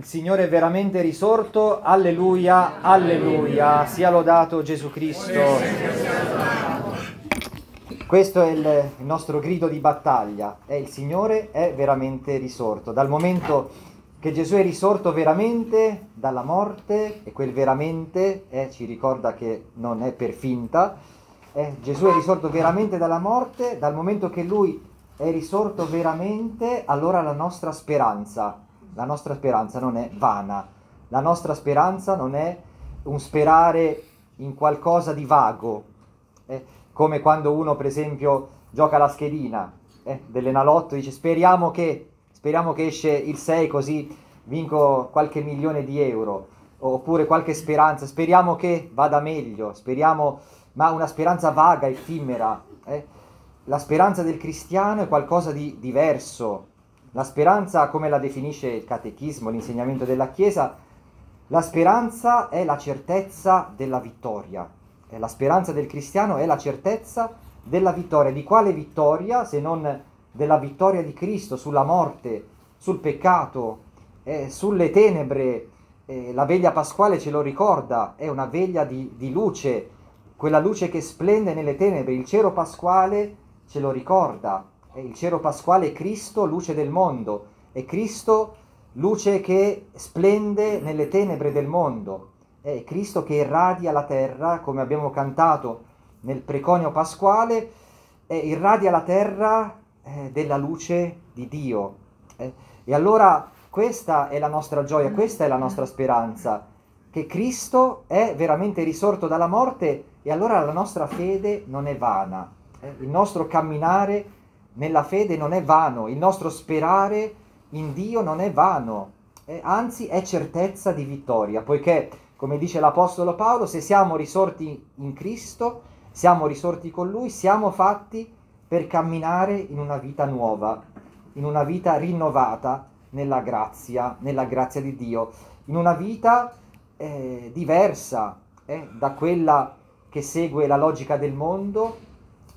Il Signore è veramente risorto, alleluia, alleluia, sia lodato Gesù Cristo. Questo è il nostro grido di battaglia, è il Signore è veramente risorto. Dal momento che Gesù è risorto veramente dalla morte, e quel veramente eh, ci ricorda che non è per finta, eh, Gesù è risorto veramente dalla morte, dal momento che Lui è risorto veramente, allora la nostra speranza la nostra speranza non è vana, la nostra speranza non è un sperare in qualcosa di vago, eh? come quando uno per esempio gioca la schedina eh? dell'enalotto, dice speriamo che, speriamo che esce il 6 così vinco qualche milione di euro, oppure qualche speranza, speriamo che vada meglio, speriamo, ma una speranza vaga, effimera. Eh? La speranza del cristiano è qualcosa di diverso, la speranza, come la definisce il catechismo, l'insegnamento della Chiesa, la speranza è la certezza della vittoria. La speranza del cristiano è la certezza della vittoria. Di quale vittoria se non della vittoria di Cristo sulla morte, sul peccato, eh, sulle tenebre? Eh, la veglia pasquale ce lo ricorda, è una veglia di, di luce, quella luce che splende nelle tenebre. Il cero pasquale ce lo ricorda, il cero pasquale è Cristo, luce del mondo, è Cristo, luce che splende nelle tenebre del mondo, è Cristo che irradia la terra, come abbiamo cantato nel preconio pasquale, irradia la terra eh, della luce di Dio. Eh, e allora questa è la nostra gioia, questa è la nostra speranza, che Cristo è veramente risorto dalla morte e allora la nostra fede non è vana, eh, il nostro camminare è nella fede non è vano, il nostro sperare in Dio non è vano, eh, anzi è certezza di vittoria, poiché, come dice l'Apostolo Paolo, se siamo risorti in Cristo, siamo risorti con Lui, siamo fatti per camminare in una vita nuova, in una vita rinnovata nella grazia, nella grazia di Dio, in una vita eh, diversa eh, da quella che segue la logica del mondo,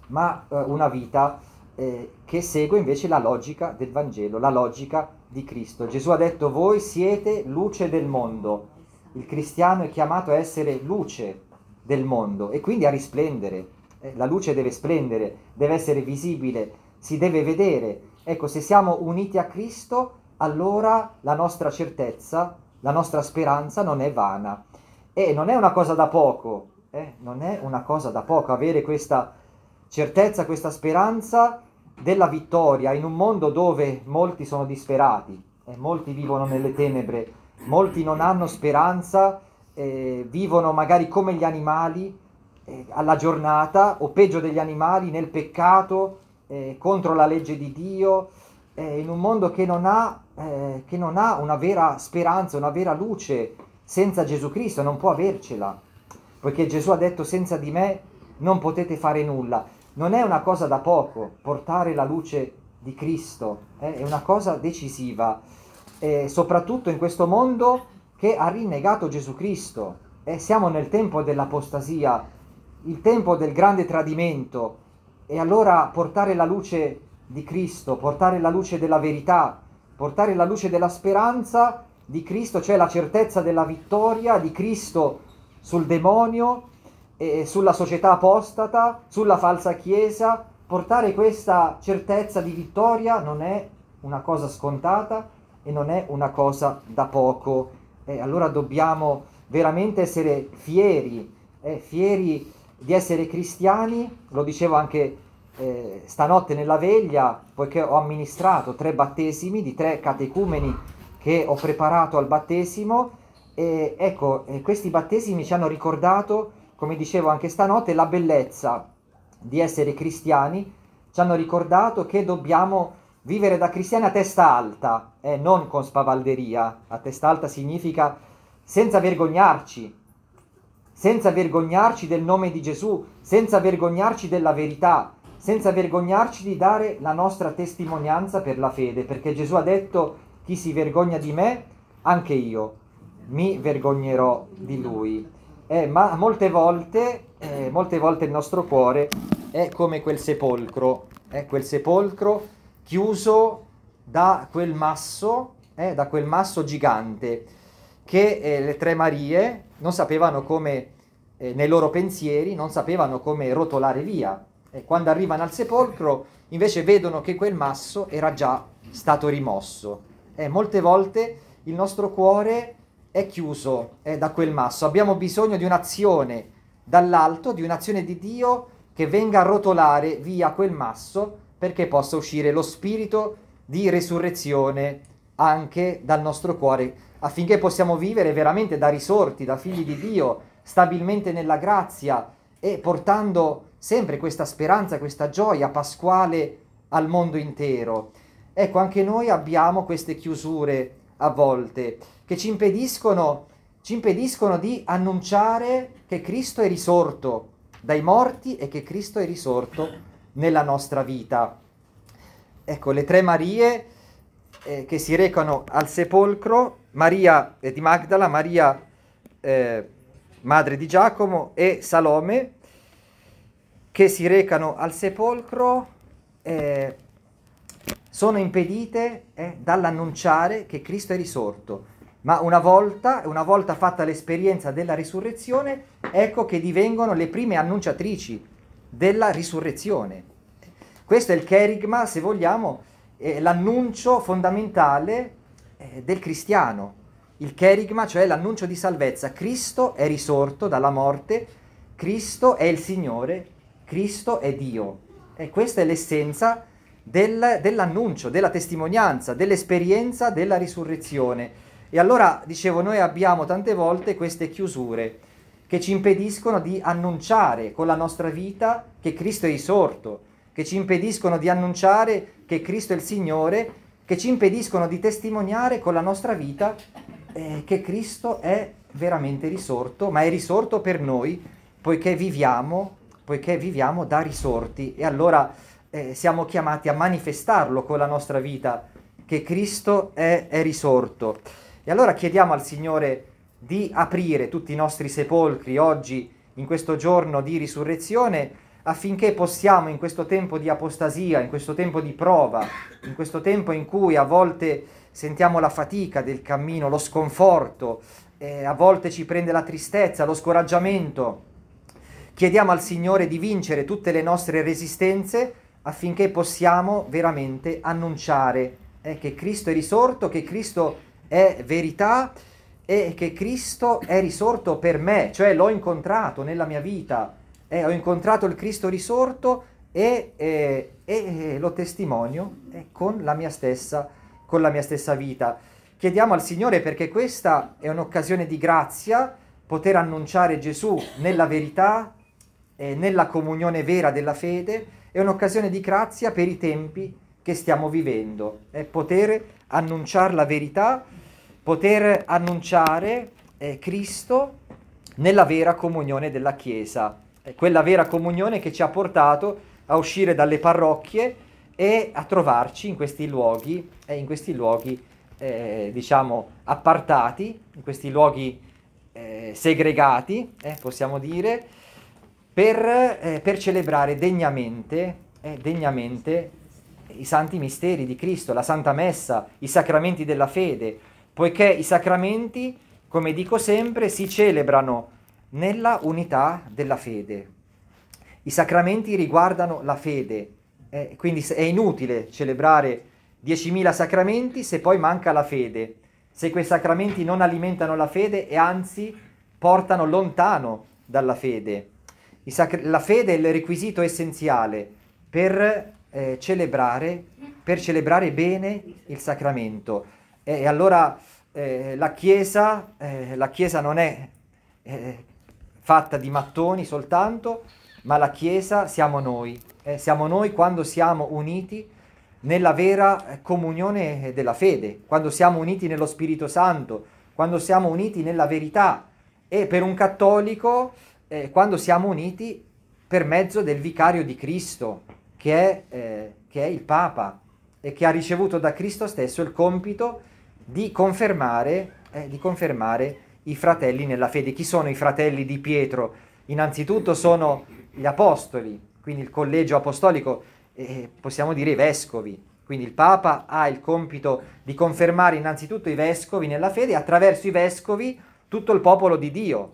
ma eh, una vita eh, che segue invece la logica del Vangelo, la logica di Cristo. Gesù ha detto voi siete luce del mondo, il cristiano è chiamato a essere luce del mondo e quindi a risplendere, eh, la luce deve splendere, deve essere visibile, si deve vedere. Ecco, se siamo uniti a Cristo, allora la nostra certezza, la nostra speranza non è vana. E non è una cosa da poco, eh? non è una cosa da poco avere questa certezza, questa speranza della vittoria in un mondo dove molti sono disperati, eh, molti vivono nelle tenebre, molti non hanno speranza, eh, vivono magari come gli animali eh, alla giornata o peggio degli animali nel peccato eh, contro la legge di Dio, eh, in un mondo che non, ha, eh, che non ha una vera speranza, una vera luce senza Gesù Cristo, non può avercela, poiché Gesù ha detto senza di me non potete fare nulla. Non è una cosa da poco portare la luce di Cristo, eh? è una cosa decisiva, eh, soprattutto in questo mondo che ha rinnegato Gesù Cristo. Eh, siamo nel tempo dell'apostasia, il tempo del grande tradimento e allora portare la luce di Cristo, portare la luce della verità, portare la luce della speranza di Cristo, cioè la certezza della vittoria di Cristo sul demonio, eh, sulla società apostata, sulla falsa chiesa, portare questa certezza di vittoria non è una cosa scontata e non è una cosa da poco. Eh, allora dobbiamo veramente essere fieri, eh, fieri di essere cristiani, lo dicevo anche eh, stanotte nella veglia, poiché ho amministrato tre battesimi di tre catecumeni che ho preparato al battesimo, e ecco, eh, questi battesimi ci hanno ricordato come dicevo anche stanotte, la bellezza di essere cristiani ci hanno ricordato che dobbiamo vivere da cristiani a testa alta e eh, non con spavalderia. A testa alta significa senza vergognarci, senza vergognarci del nome di Gesù, senza vergognarci della verità, senza vergognarci di dare la nostra testimonianza per la fede, perché Gesù ha detto chi si vergogna di me, anche io mi vergognerò di lui. Eh, ma molte volte, eh, molte volte il nostro cuore è come quel sepolcro, è quel sepolcro chiuso da quel masso, eh, da quel masso gigante che eh, le tre Marie non sapevano come, eh, nei loro pensieri, non sapevano come rotolare via. E quando arrivano al sepolcro invece vedono che quel masso era già stato rimosso. E eh, molte volte il nostro cuore è chiuso eh, da quel masso. Abbiamo bisogno di un'azione dall'alto, di un'azione di Dio che venga a rotolare via quel masso perché possa uscire lo spirito di resurrezione anche dal nostro cuore, affinché possiamo vivere veramente da risorti, da figli di Dio, stabilmente nella grazia e portando sempre questa speranza, questa gioia pasquale al mondo intero. Ecco, anche noi abbiamo queste chiusure a volte che ci impediscono, ci impediscono di annunciare che Cristo è risorto dai morti e che Cristo è risorto nella nostra vita. Ecco, le tre Marie eh, che si recano al sepolcro, Maria eh, di Magdala, Maria eh, madre di Giacomo e Salome, che si recano al sepolcro, eh, sono impedite eh, dall'annunciare che Cristo è risorto ma una volta, una volta fatta l'esperienza della risurrezione, ecco che divengono le prime annunciatrici della risurrezione. Questo è il cherigma, se vogliamo, eh, l'annuncio fondamentale eh, del cristiano. Il cherigma, cioè l'annuncio di salvezza. Cristo è risorto dalla morte, Cristo è il Signore, Cristo è Dio. E questa è l'essenza del, dell'annuncio, della testimonianza, dell'esperienza della risurrezione. E allora, dicevo, noi abbiamo tante volte queste chiusure che ci impediscono di annunciare con la nostra vita che Cristo è risorto, che ci impediscono di annunciare che Cristo è il Signore, che ci impediscono di testimoniare con la nostra vita eh, che Cristo è veramente risorto, ma è risorto per noi poiché viviamo, poiché viviamo da risorti e allora eh, siamo chiamati a manifestarlo con la nostra vita, che Cristo è, è risorto. E allora chiediamo al Signore di aprire tutti i nostri sepolcri oggi, in questo giorno di risurrezione, affinché possiamo in questo tempo di apostasia, in questo tempo di prova, in questo tempo in cui a volte sentiamo la fatica del cammino, lo sconforto, eh, a volte ci prende la tristezza, lo scoraggiamento. Chiediamo al Signore di vincere tutte le nostre resistenze affinché possiamo veramente annunciare eh, che Cristo è risorto, che Cristo è è verità e che Cristo è risorto per me, cioè l'ho incontrato nella mia vita, eh, ho incontrato il Cristo risorto e, eh, e eh, lo testimonio eh, con la, stessa, con la mia stessa vita. Chiediamo al Signore perché questa è un'occasione di grazia, poter annunciare Gesù nella verità, e nella comunione vera della fede, è un'occasione di grazia per i tempi che stiamo vivendo, è potere annunciare la verità, poter annunciare eh, Cristo nella vera comunione della Chiesa, quella vera comunione che ci ha portato a uscire dalle parrocchie e a trovarci in questi luoghi, eh, in questi luoghi eh, diciamo appartati, in questi luoghi eh, segregati, eh, possiamo dire, per, eh, per celebrare degnamente, eh, degnamente i santi misteri di Cristo, la Santa Messa, i sacramenti della fede, poiché i sacramenti, come dico sempre, si celebrano nella unità della fede. I sacramenti riguardano la fede, eh, quindi è inutile celebrare 10.000 sacramenti se poi manca la fede, se quei sacramenti non alimentano la fede e anzi portano lontano dalla fede. Sac- la fede è il requisito essenziale per eh, celebrare, per celebrare bene il sacramento. E, e allora eh, la, chiesa, eh, la, Chiesa, non è eh, fatta di mattoni soltanto, ma la Chiesa siamo noi. siamo noi quando siamo uniti nella vera eh, comunione della fede, quando siamo uniti nello Spirito Santo, quando siamo uniti nella verità e per un cattolico eh, quando siamo uniti per mezzo del vicario di Cristo, che è, eh, che è il Papa e che ha ricevuto da Cristo stesso il compito di confermare, eh, di confermare i fratelli nella fede. Chi sono i fratelli di Pietro? Innanzitutto sono gli apostoli, quindi il collegio apostolico, eh, possiamo dire i vescovi. Quindi il Papa ha il compito di confermare innanzitutto i vescovi nella fede e attraverso i vescovi tutto il popolo di Dio.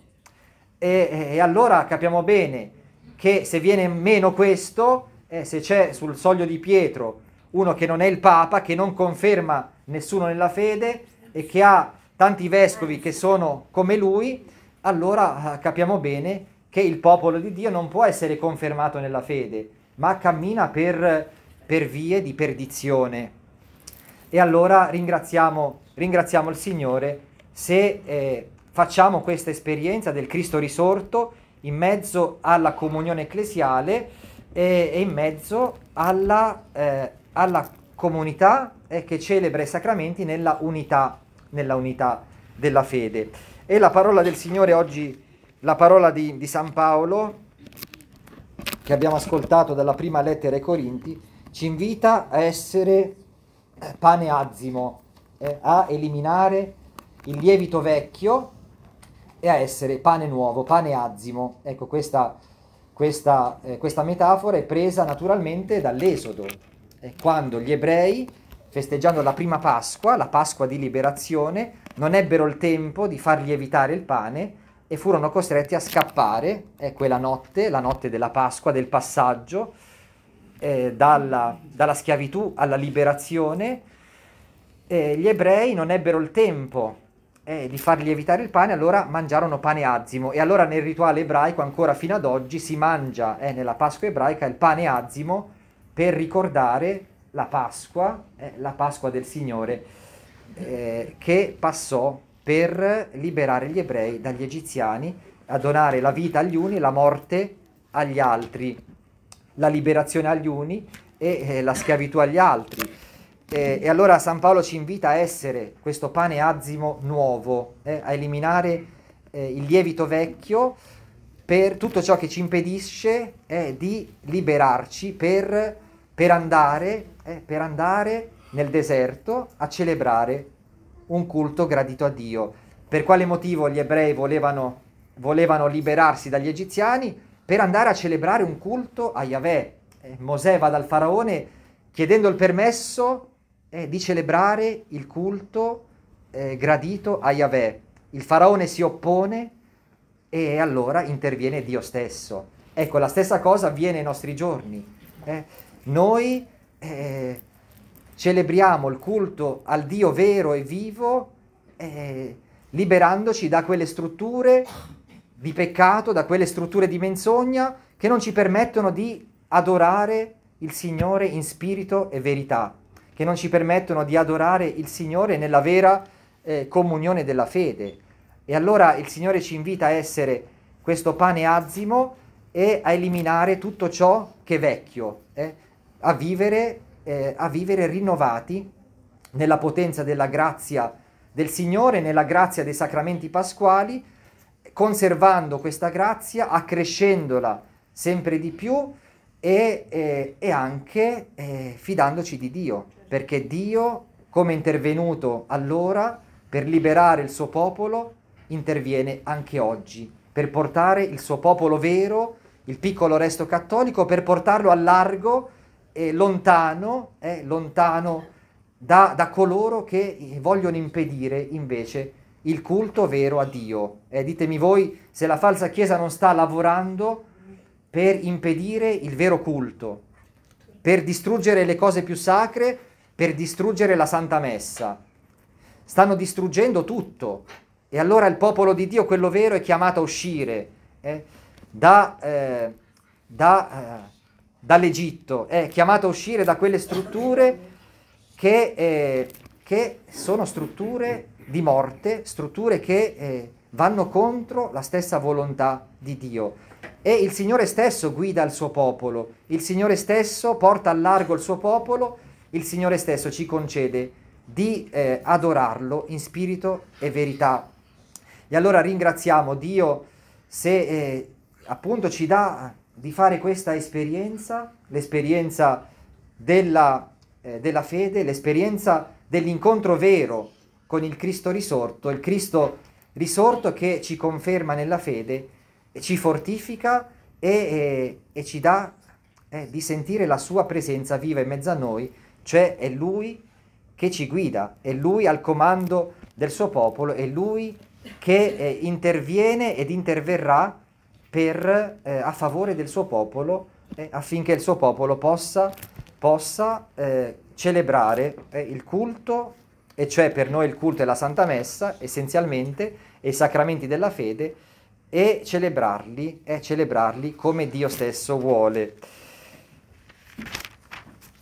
E, e allora capiamo bene che se viene meno questo, eh, se c'è sul soglio di Pietro uno che non è il Papa, che non conferma nessuno nella fede e che ha tanti vescovi che sono come lui, allora eh, capiamo bene che il popolo di Dio non può essere confermato nella fede, ma cammina per, per vie di perdizione. E allora ringraziamo, ringraziamo il Signore se eh, facciamo questa esperienza del Cristo risorto in mezzo alla comunione ecclesiale e, e in mezzo alla, eh, alla comunità eh, che celebra i sacramenti nella unità, nella unità, della fede. E la parola del Signore oggi, la parola di, di San Paolo, che abbiamo ascoltato dalla prima lettera ai Corinti, ci invita a essere eh, pane azimo, eh, a eliminare il lievito vecchio e a essere pane nuovo, pane azimo. Ecco, questa questa, eh, questa metafora è presa naturalmente dall'Esodo, quando gli ebrei, festeggiando la prima Pasqua, la Pasqua di liberazione, non ebbero il tempo di far lievitare il pane e furono costretti a scappare, è quella notte, la notte della Pasqua, del passaggio, eh, dalla, dalla, schiavitù alla liberazione, eh, gli ebrei non ebbero il tempo eh, di far lievitare il pane, allora mangiarono pane azimo. E allora nel rituale ebraico, ancora fino ad oggi, si mangia eh, nella Pasqua ebraica il pane azimo per ricordare la Pasqua, eh, la Pasqua del Signore, eh, che passò per liberare gli ebrei dagli egiziani, a donare la vita agli uni e la morte agli altri, la liberazione agli uni e eh, la schiavitù agli altri. Eh, e allora San Paolo ci invita a essere questo pane azimo nuovo, eh, a eliminare eh, il lievito vecchio per tutto ciò che ci impedisce eh, di liberarci per, per, andare, eh, per andare nel deserto a celebrare un culto gradito a Dio. Per quale motivo gli ebrei volevano, volevano liberarsi dagli egiziani? Per andare a celebrare un culto a Yahweh. Eh, Mosè va dal faraone chiedendo il permesso eh, di celebrare il culto eh, gradito a Yahweh. Il faraone si oppone e allora interviene Dio stesso. Ecco, la stessa cosa avviene ai nostri giorni. Eh. Noi eh, celebriamo il culto al Dio vero e vivo eh, liberandoci da quelle strutture di peccato, da quelle strutture di menzogna che non ci permettono di adorare il Signore in spirito e verità che non ci permettono di adorare il Signore nella vera eh, comunione della fede. E allora il Signore ci invita a essere questo pane azimo e a eliminare tutto ciò che è vecchio, eh, a, vivere, eh, a vivere rinnovati nella potenza della grazia del Signore, nella grazia dei sacramenti pasquali, conservando questa grazia, accrescendola sempre di più e, e, eh, e anche eh, fidandoci di Dio perché Dio, come è intervenuto allora per liberare il suo popolo, interviene anche oggi, per portare il suo popolo vero, il piccolo resto cattolico, per portarlo al largo e lontano, eh, lontano da, da, coloro che vogliono impedire invece il culto vero a Dio. Eh, ditemi voi se la falsa Chiesa non sta lavorando per impedire il vero culto, per distruggere le cose più sacre per distruggere la Santa Messa. Stanno distruggendo tutto. E allora il popolo di Dio, quello vero, è chiamato a uscire eh, da, eh, da, eh, dall'Egitto, è chiamato a uscire da quelle strutture che, eh, che sono strutture di morte, strutture che eh, vanno contro la stessa volontà di Dio. E il Signore stesso guida il suo popolo, il Signore stesso porta al largo il suo popolo il Signore stesso ci concede di eh, adorarlo in spirito e verità. E allora ringraziamo Dio se eh, appunto ci dà di fare questa esperienza, l'esperienza della, eh, della fede, l'esperienza dell'incontro vero con il Cristo risorto, il Cristo risorto che ci conferma nella fede, ci fortifica e, e, eh, e ci dà eh, di sentire la sua presenza viva in mezzo a noi cioè è Lui che ci guida, è Lui al comando del suo popolo, è Lui che eh, interviene ed interverrà per, eh, a favore del suo popolo eh, affinché il suo popolo possa, possa eh, celebrare eh, il culto, e cioè per noi il culto è la Santa Messa essenzialmente, e i sacramenti della fede, e celebrarli, celebrarli come Dio stesso vuole.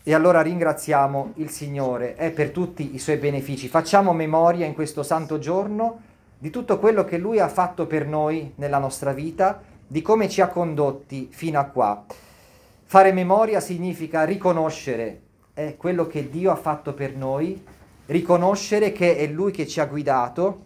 E allora ringraziamo il Signore eh, per tutti i suoi benefici. Facciamo memoria in questo santo giorno di tutto quello che Lui ha fatto per noi nella nostra vita, di come ci ha condotti fino a qua. Fare memoria significa riconoscere eh, quello che Dio ha fatto per noi, riconoscere che è Lui che ci ha guidato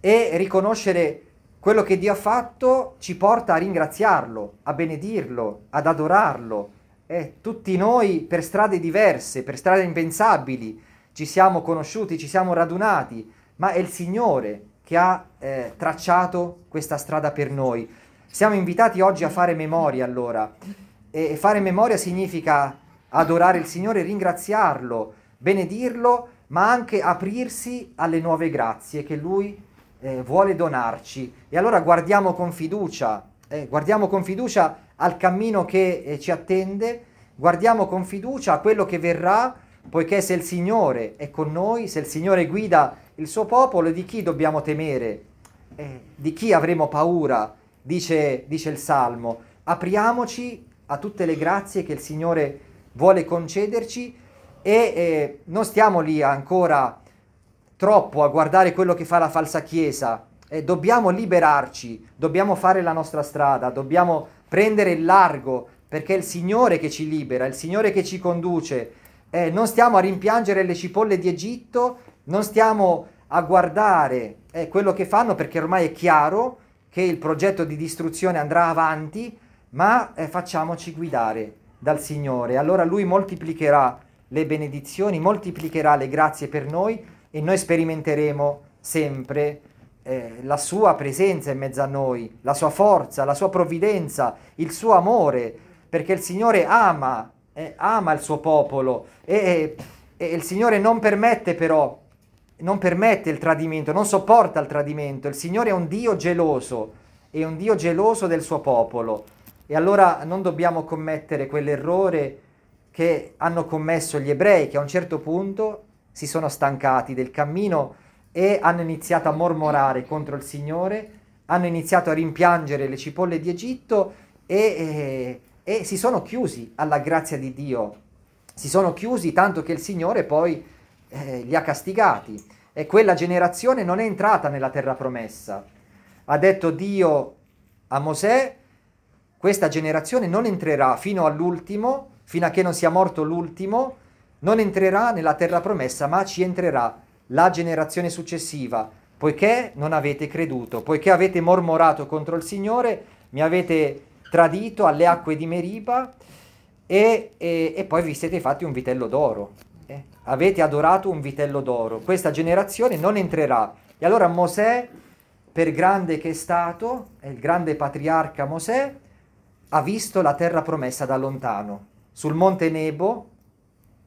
e riconoscere quello che Dio ha fatto ci porta a ringraziarlo, a benedirlo, ad adorarlo eh, tutti noi per strade diverse, per strade impensabili, ci siamo conosciuti, ci siamo radunati, ma è il Signore che ha eh, tracciato questa strada per noi. Siamo invitati oggi a fare memoria allora e fare memoria significa adorare il Signore, ringraziarlo, benedirlo, ma anche aprirsi alle nuove grazie che Lui eh, vuole donarci. E allora guardiamo con fiducia, eh, guardiamo con fiducia al cammino che eh, ci attende, guardiamo con fiducia a quello che verrà, poiché se il Signore è con noi, se il Signore guida il suo popolo, di chi dobbiamo temere? Eh, di chi avremo paura? Dice, dice il Salmo. Apriamoci a tutte le grazie che il Signore vuole concederci e eh, non stiamo lì ancora troppo a guardare quello che fa la falsa Chiesa. Eh, dobbiamo liberarci, dobbiamo fare la nostra strada, dobbiamo prendere il largo, perché è il Signore che ci libera, è il Signore che ci conduce. Eh, non stiamo a rimpiangere le cipolle di Egitto, non stiamo a guardare eh, quello che fanno perché ormai è chiaro che il progetto di distruzione andrà avanti, ma eh, facciamoci guidare dal Signore. Allora Lui moltiplicherà le benedizioni, moltiplicherà le grazie per noi e noi sperimenteremo sempre eh, la sua presenza in mezzo a noi, la sua forza, la sua provvidenza, il suo amore, perché il Signore ama, eh, ama il suo popolo e, e, il Signore non permette però, non permette il tradimento, non sopporta il tradimento. Il Signore è un Dio geloso, è un Dio geloso del suo popolo e allora non dobbiamo commettere quell'errore che hanno commesso gli ebrei che a un certo punto si sono stancati del cammino e hanno iniziato a mormorare contro il Signore, hanno iniziato a rimpiangere le cipolle di Egitto e, e, e si sono chiusi alla grazia di Dio. Si sono chiusi tanto che il Signore poi eh, li ha castigati. E quella generazione non è entrata nella terra promessa. Ha detto Dio a Mosè, questa generazione non entrerà fino all'ultimo, fino a che non sia morto l'ultimo, non entrerà nella terra promessa, ma ci entrerà la generazione successiva, poiché non avete creduto, poiché avete mormorato contro il Signore, mi avete tradito alle acque di Meriba e, e, e poi vi siete fatti un vitello d'oro. Eh? Avete adorato un vitello d'oro. Questa generazione non entrerà. E allora Mosè, per grande che è stato, è il grande patriarca Mosè, ha visto la terra promessa da lontano. Sul monte Nebo,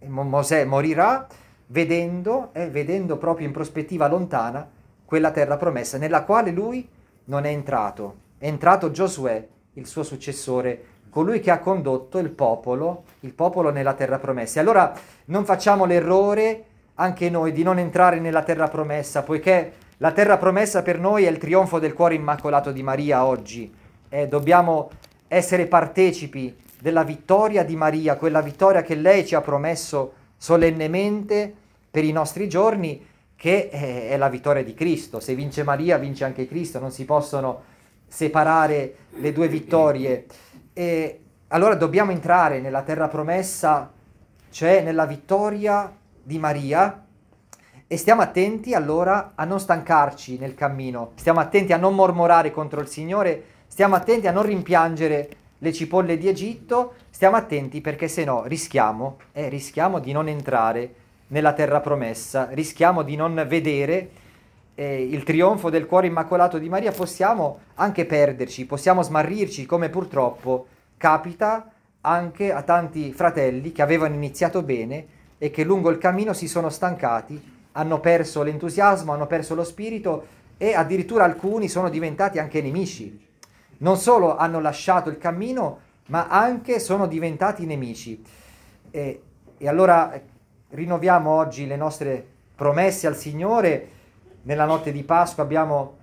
Mosè morirà vedendo, eh, vedendo proprio in prospettiva lontana quella terra promessa, nella quale lui non è entrato. È entrato Giosuè, il suo successore, colui che ha condotto il popolo, il popolo nella terra promessa. E allora non facciamo l'errore anche noi di non entrare nella terra promessa, poiché la terra promessa per noi è il trionfo del cuore immacolato di Maria oggi. Eh, dobbiamo essere partecipi della vittoria di Maria, quella vittoria che lei ci ha promesso solennemente per i nostri giorni, che eh, è la vittoria di Cristo. Se vince Maria, vince anche Cristo, non si possono separare le due vittorie. E allora dobbiamo entrare nella terra promessa, cioè nella vittoria di Maria, e stiamo attenti allora a non stancarci nel cammino, stiamo attenti a non mormorare contro il Signore, stiamo attenti a non rimpiangere le cipolle di Egitto, stiamo attenti perché se no rischiamo, eh, rischiamo di non entrare nella terra promessa, rischiamo di non vedere eh, il trionfo del cuore immacolato di Maria, possiamo anche perderci, possiamo smarrirci come purtroppo capita anche a tanti fratelli che avevano iniziato bene e che lungo il cammino si sono stancati, hanno perso l'entusiasmo, hanno perso lo spirito e addirittura alcuni sono diventati anche nemici. Non solo hanno lasciato il cammino, ma anche sono diventati nemici. E, eh, e allora rinnoviamo oggi le nostre promesse al Signore. Nella notte di Pasqua abbiamo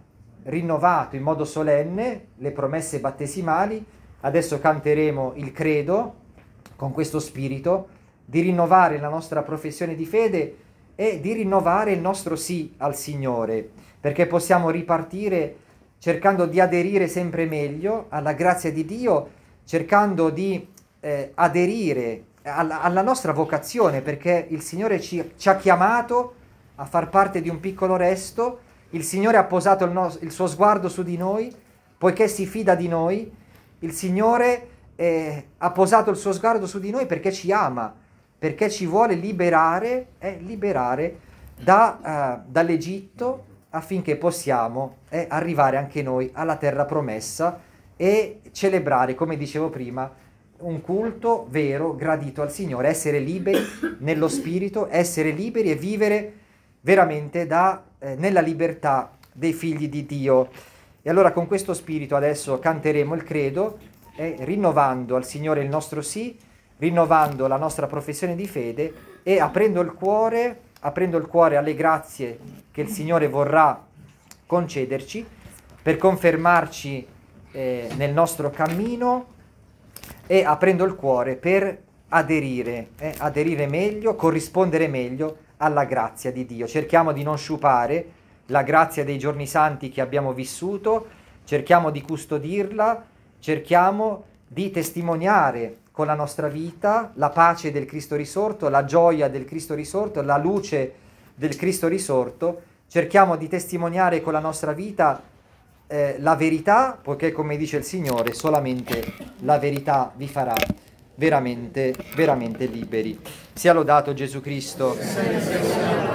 rinnovato in modo solenne le promesse battesimali. Adesso canteremo il credo con questo spirito di rinnovare la nostra professione di fede e di rinnovare il nostro sì al Signore, perché possiamo ripartire cercando di aderire sempre meglio alla grazia di Dio, cercando di eh, aderire alla, alla nostra vocazione, perché il Signore ci, ci, ha chiamato a far parte di un piccolo resto, il Signore ha posato il, no, il suo sguardo su di noi, poiché si fida di noi, il Signore eh, ha posato il suo sguardo su di noi perché ci ama, perché ci vuole liberare, eh, liberare da, uh, dall'Egitto affinché possiamo eh, arrivare anche noi alla terra promessa e celebrare, come dicevo prima, un culto vero, gradito al Signore, essere liberi nello spirito, essere liberi e vivere veramente da, eh, nella libertà dei figli di Dio. E allora con questo spirito adesso canteremo il credo, eh, rinnovando al Signore il nostro sì, rinnovando la nostra professione di fede e aprendo il cuore, aprendo il cuore alle grazie che il Signore vorrà concederci per confermarci eh, nel nostro cammino e aprendo il cuore per aderire, eh, aderire meglio, corrispondere meglio alla grazia di Dio. Cerchiamo di non sciupare la grazia dei giorni santi che abbiamo vissuto, cerchiamo di custodirla, cerchiamo di testimoniare con la nostra vita la pace del Cristo risorto, la gioia del Cristo risorto, la luce del Cristo risorto, cerchiamo di testimoniare con la nostra vita eh, la verità, poiché come dice il Signore, solamente la verità vi farà veramente, veramente liberi. Sia lodato Gesù Cristo.